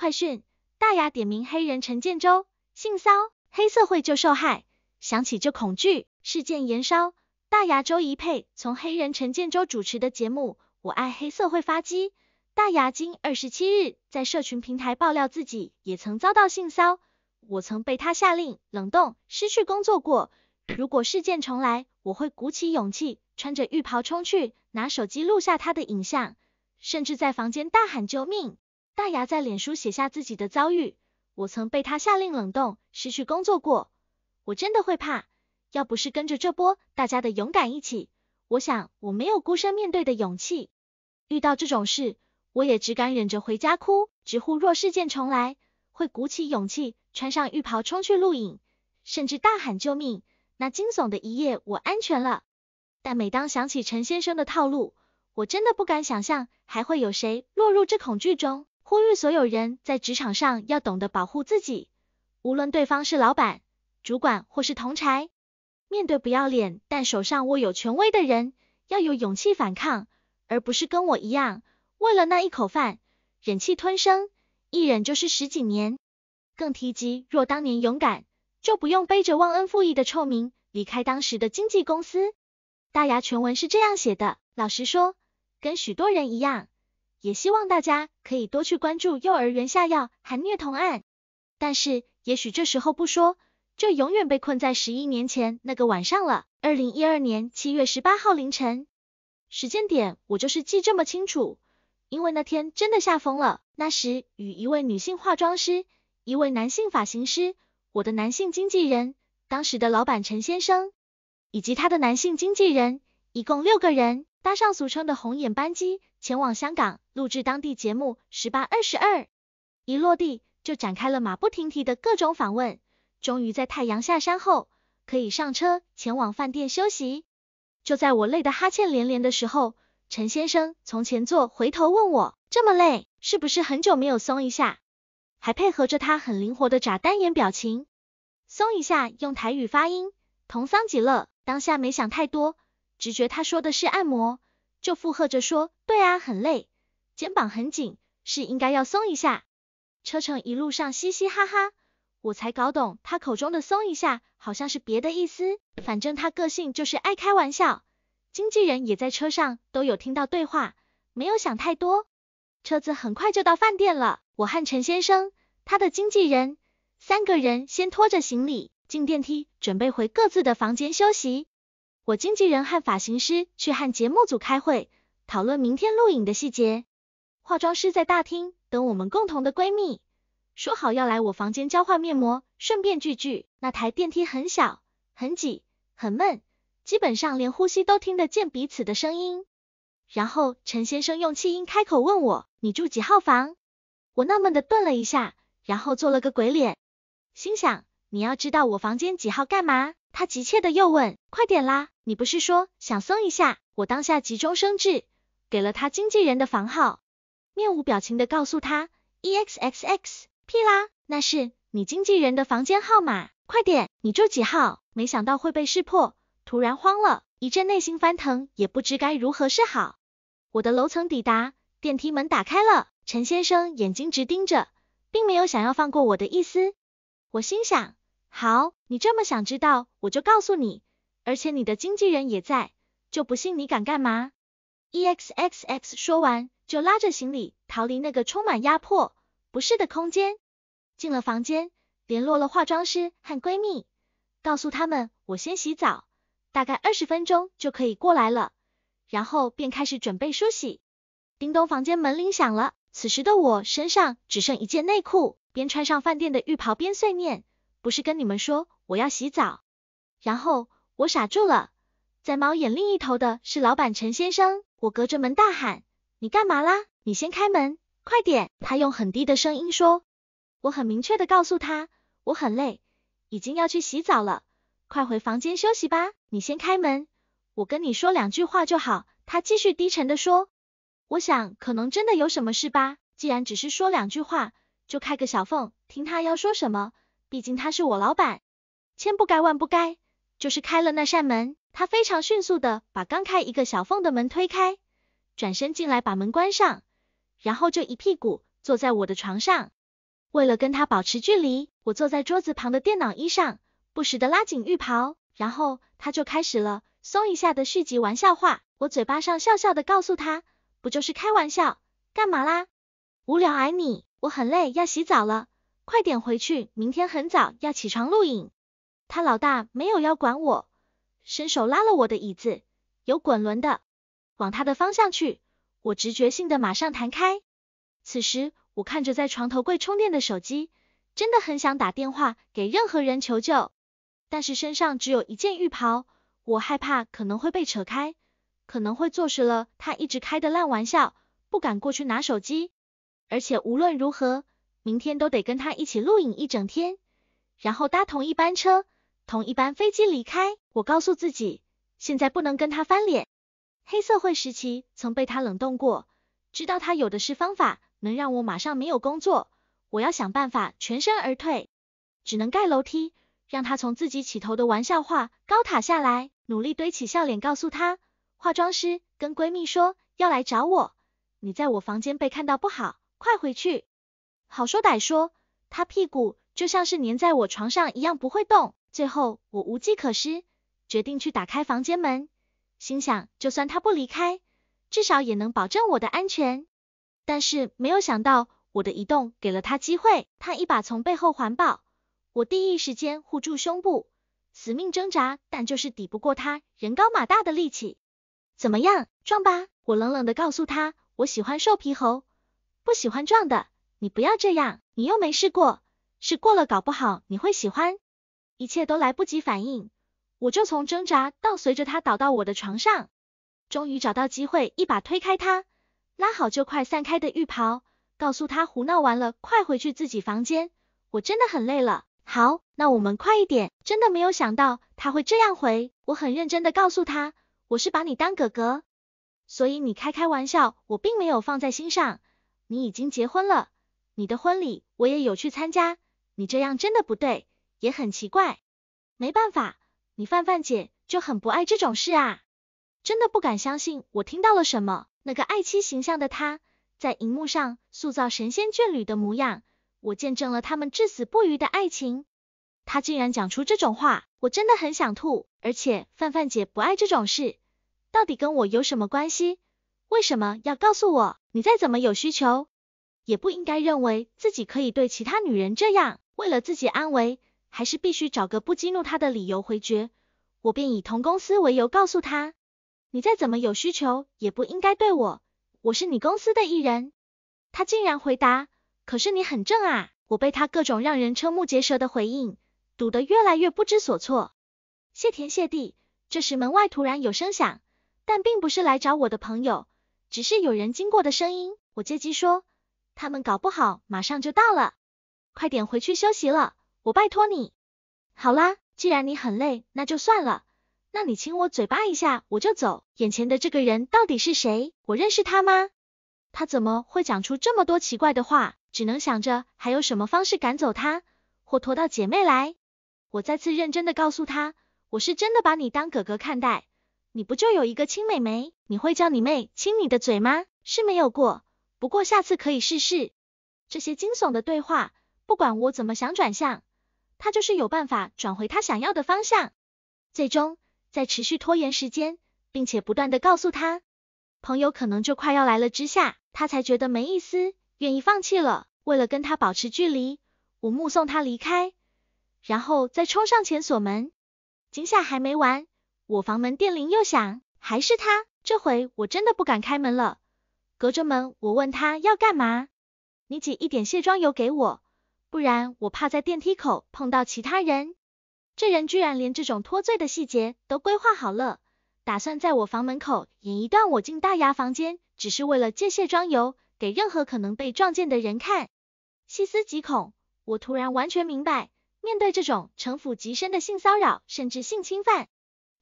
快讯：大牙点名黑人陈建州性骚黑社会就受害，想起就恐惧。事件延烧，大牙周一佩从黑人陈建州主持的节目《我爱黑社会》发机。大牙今二十七日在社群平台爆料自己也曾遭到性骚我曾被他下令冷冻，失去工作过。如果事件重来，我会鼓起勇气，穿着浴袍冲去，拿手机录下他的影像，甚至在房间大喊救命。大牙在脸书写下自己的遭遇，我曾被他下令冷冻，失去工作过，我真的会怕。要不是跟着这波大家的勇敢一起，我想我没有孤身面对的勇气。遇到这种事，我也只敢忍着回家哭，直呼若事件重来，会鼓起勇气穿上浴袍冲去录影，甚至大喊救命。那惊悚的一夜，我安全了。但每当想起陈先生的套路，我真的不敢想象还会有谁落入这恐惧中。呼吁所有人在职场上要懂得保护自己，无论对方是老板、主管或是同侪，面对不要脸但手上握有权威的人，要有勇气反抗，而不是跟我一样，为了那一口饭忍气吞声，一忍就是十几年。更提及若当年勇敢，就不用背着忘恩负义的臭名离开当时的经纪公司。大牙全文是这样写的，老实说，跟许多人一样。也希望大家可以多去关注幼儿园下药含虐童案，但是也许这时候不说，就永远被困在十一年前那个晚上了。二零一二年七月十八号凌晨，时间点我就是记这么清楚，因为那天真的吓疯了。那时与一位女性化妆师、一位男性发型师、我的男性经纪人、当时的老板陈先生，以及他的男性经纪人，一共六个人。搭上俗称的红眼班机，前往香港录制当地节目十八二十二。一落地就展开了马不停蹄的各种访问，终于在太阳下山后可以上车前往饭店休息。就在我累得哈欠连连的时候，陈先生从前座回头问我这么累，是不是很久没有松一下？还配合着他很灵活的眨单眼表情，松一下用台语发音同桑吉乐，当下没想太多。直觉他说的是按摩，就附和着说对啊，很累，肩膀很紧，是应该要松一下。车程一路上嘻嘻哈哈，我才搞懂他口中的松一下，好像是别的意思。反正他个性就是爱开玩笑，经纪人也在车上都有听到对话，没有想太多。车子很快就到饭店了，我和陈先生，他的经纪人，三个人先拖着行李进电梯，准备回各自的房间休息。我经纪人和发型师去和节目组开会，讨论明天录影的细节。化妆师在大厅等我们共同的闺蜜，说好要来我房间交换面膜，顺便聚聚。那台电梯很小，很挤，很闷，基本上连呼吸都听得见彼此的声音。然后陈先生用气音开口问我，你住几号房？我纳闷的顿了一下，然后做了个鬼脸，心想你要知道我房间几号干嘛？他急切的又问，快点啦，你不是说想松一下？我当下急中生智，给了他经纪人的房号，面无表情的告诉他，exxxp 啦，那是你经纪人的房间号码。快点，你住几号？没想到会被识破，突然慌了，一阵内心翻腾，也不知该如何是好。我的楼层抵达，电梯门打开了，陈先生眼睛直盯着，并没有想要放过我的意思。我心想，好。你这么想知道，我就告诉你，而且你的经纪人也在，就不信你敢干嘛？exxx 说完就拉着行李逃离那个充满压迫、不适的空间，进了房间，联络了化妆师和闺蜜，告诉他们我先洗澡，大概二十分钟就可以过来了，然后便开始准备梳洗。叮咚，房间门铃响了，此时的我身上只剩一件内裤，边穿上饭店的浴袍边碎念，不是跟你们说。我要洗澡，然后我傻住了。在猫眼另一头的是老板陈先生，我隔着门大喊：“你干嘛啦？你先开门，快点！”他用很低的声音说。我很明确的告诉他，我很累，已经要去洗澡了，快回房间休息吧。你先开门，我跟你说两句话就好。他继续低沉的说。我想可能真的有什么事吧。既然只是说两句话，就开个小缝，听他要说什么。毕竟他是我老板。千不该万不该，就是开了那扇门。他非常迅速的把刚开一个小缝的门推开，转身进来把门关上，然后就一屁股坐在我的床上。为了跟他保持距离，我坐在桌子旁的电脑椅上，不时的拉紧浴袍。然后他就开始了松一下的续集玩笑话。我嘴巴上笑笑的告诉他，不就是开玩笑，干嘛啦？无聊挨你，我很累，要洗澡了，快点回去，明天很早要起床录影。他老大没有要管我，伸手拉了我的椅子，有滚轮的，往他的方向去。我直觉性的马上弹开。此时我看着在床头柜充电的手机，真的很想打电话给任何人求救，但是身上只有一件浴袍，我害怕可能会被扯开，可能会坐实了他一直开的烂玩笑，不敢过去拿手机。而且无论如何，明天都得跟他一起录影一整天，然后搭同一班车。从一班飞机离开，我告诉自己，现在不能跟他翻脸。黑社会时期曾被他冷冻过，知道他有的是方法能让我马上没有工作。我要想办法全身而退，只能盖楼梯，让他从自己起头的玩笑话高塔下来，努力堆起笑脸告诉他。化妆师跟闺蜜说要来找我，你在我房间被看到不好，快回去。好说歹说，他屁股就像是粘在我床上一样不会动。最后我无计可施，决定去打开房间门，心想就算他不离开，至少也能保证我的安全。但是没有想到我的移动给了他机会，他一把从背后环抱，我第一时间护住胸部，死命挣扎，但就是抵不过他人高马大的力气。怎么样，撞吧？我冷冷的告诉他，我喜欢瘦皮猴，不喜欢撞的，你不要这样，你又没试过，试过了搞不好你会喜欢。一切都来不及反应，我就从挣扎到随着他倒到我的床上，终于找到机会一把推开他，拉好就快散开的浴袍，告诉他胡闹完了，快回去自己房间，我真的很累了。好，那我们快一点。真的没有想到他会这样回，我很认真的告诉他，我是把你当哥哥，所以你开开玩笑，我并没有放在心上。你已经结婚了，你的婚礼我也有去参加，你这样真的不对。也很奇怪，没办法，你范范姐就很不爱这种事啊，真的不敢相信我听到了什么。那个爱妻形象的她，在荧幕上塑造神仙眷侣的模样，我见证了他们至死不渝的爱情。她竟然讲出这种话，我真的很想吐。而且范范姐不爱这种事，到底跟我有什么关系？为什么要告诉我？你再怎么有需求，也不应该认为自己可以对其他女人这样，为了自己安慰。还是必须找个不激怒他的理由回绝，我便以同公司为由告诉他，你再怎么有需求也不应该对我，我是你公司的艺人。他竟然回答，可是你很正啊！我被他各种让人瞠目结舌的回应堵得越来越不知所措。谢天谢地，这时门外突然有声响，但并不是来找我的朋友，只是有人经过的声音。我借机说，他们搞不好马上就到了，快点回去休息了。我拜托你，好啦，既然你很累，那就算了。那你亲我嘴巴一下，我就走。眼前的这个人到底是谁？我认识他吗？他怎么会讲出这么多奇怪的话？只能想着还有什么方式赶走他，或拖到姐妹来。我再次认真的告诉他，我是真的把你当哥哥看待。你不就有一个亲妹妹？你会叫你妹亲你的嘴吗？是没有过，不过下次可以试试。这些惊悚的对话，不管我怎么想转向。他就是有办法转回他想要的方向，最终在持续拖延时间，并且不断的告诉他，朋友可能就快要来了之下，他才觉得没意思，愿意放弃了。为了跟他保持距离，我目送他离开，然后再冲上前锁门。惊吓还没完，我房门电铃又响，还是他，这回我真的不敢开门了。隔着门我问他要干嘛，你挤一点卸妆油给我。不然我怕在电梯口碰到其他人，这人居然连这种脱罪的细节都规划好了，打算在我房门口演一段我进大牙房间，只是为了借卸妆油，给任何可能被撞见的人看。细思极恐，我突然完全明白，面对这种城府极深的性骚扰甚至性侵犯，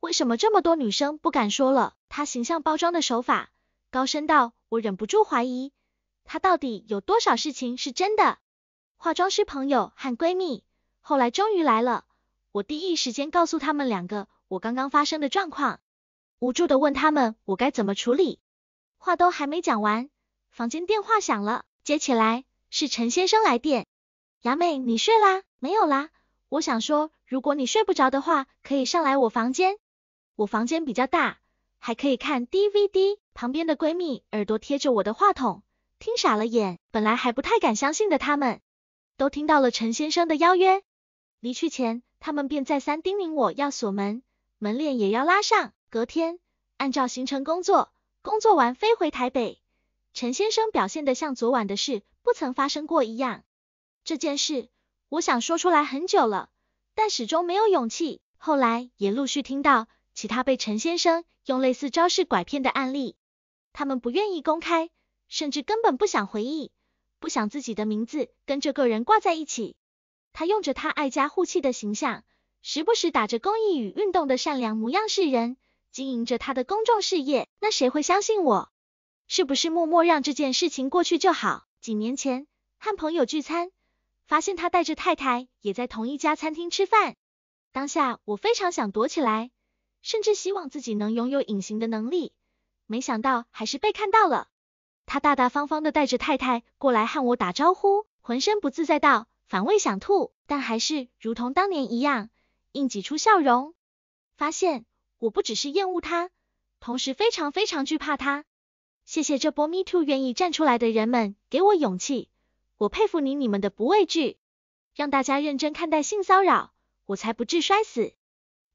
为什么这么多女生不敢说了。他形象包装的手法，高声道，我忍不住怀疑，他到底有多少事情是真的？化妆师朋友和闺蜜，后来终于来了。我第一时间告诉他们两个我刚刚发生的状况，无助的问他们我该怎么处理。话都还没讲完，房间电话响了，接起来是陈先生来电。牙妹，你睡啦？没有啦，我想说，如果你睡不着的话，可以上来我房间，我房间比较大，还可以看 DVD。旁边的闺蜜耳朵贴着我的话筒，听傻了眼。本来还不太敢相信的他们。都听到了陈先生的邀约，离去前，他们便再三叮咛我要锁门，门链也要拉上。隔天，按照行程工作，工作完飞回台北，陈先生表现得像昨晚的事不曾发生过一样。这件事，我想说出来很久了，但始终没有勇气。后来也陆续听到其他被陈先生用类似招式拐骗的案例，他们不愿意公开，甚至根本不想回忆。不想自己的名字跟这个人挂在一起，他用着他爱家护妻的形象，时不时打着公益与运动的善良模样示人，经营着他的公众事业，那谁会相信我？是不是默默让这件事情过去就好？几年前和朋友聚餐，发现他带着太太也在同一家餐厅吃饭，当下我非常想躲起来，甚至希望自己能拥有隐形的能力，没想到还是被看到了。他大大方方的带着太太过来和我打招呼，浑身不自在到反胃想吐，但还是如同当年一样硬挤出笑容。发现我不只是厌恶他，同时非常非常惧怕他。谢谢这波 Me Too 愿意站出来的人们给我勇气，我佩服你你们的不畏惧，让大家认真看待性骚扰，我才不致摔死。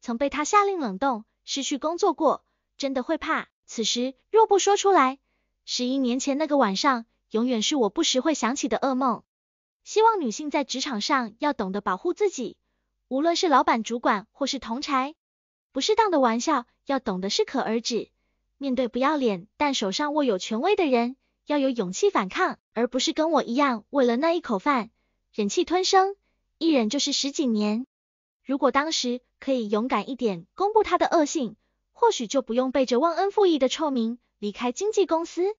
曾被他下令冷冻，失去工作过，真的会怕。此时若不说出来。十一年前那个晚上，永远是我不时会想起的噩梦。希望女性在职场上要懂得保护自己，无论是老板、主管或是同侪，不适当的玩笑要懂得适可而止。面对不要脸但手上握有权威的人，要有勇气反抗，而不是跟我一样为了那一口饭忍气吞声，一忍就是十几年。如果当时可以勇敢一点，公布他的恶性，或许就不用背着忘恩负义的臭名。离开经纪公司，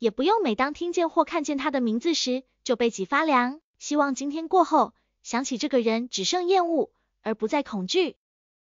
也不用每当听见或看见他的名字时就背脊发凉。希望今天过后，想起这个人只剩厌恶，而不再恐惧。